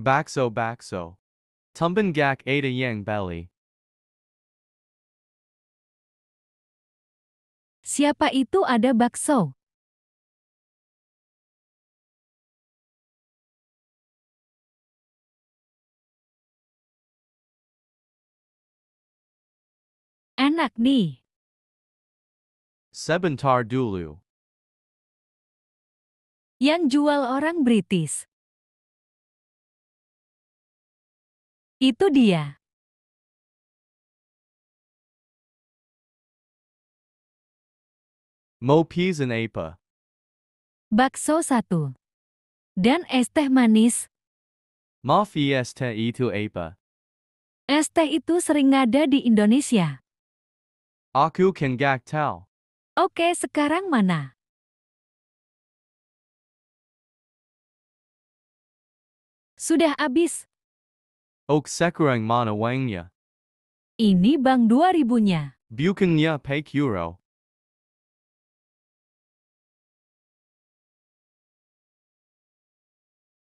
Bakso, bakso. Tumben Gak Ada Yang beli. Siapa itu ada bakso? Enak nih. Sebentar dulu. Yang jual orang British. Itu dia. Mau peas and apa. Bakso satu. Dan es teh manis. Mau es teh itu apa? Es teh itu sering ada di Indonesia. Aku can gak tell. Oke, sekarang mana? Sudah habis. Ok sekurang mana wangnya. Ini bank 2000-nya. Bukannya pay euro.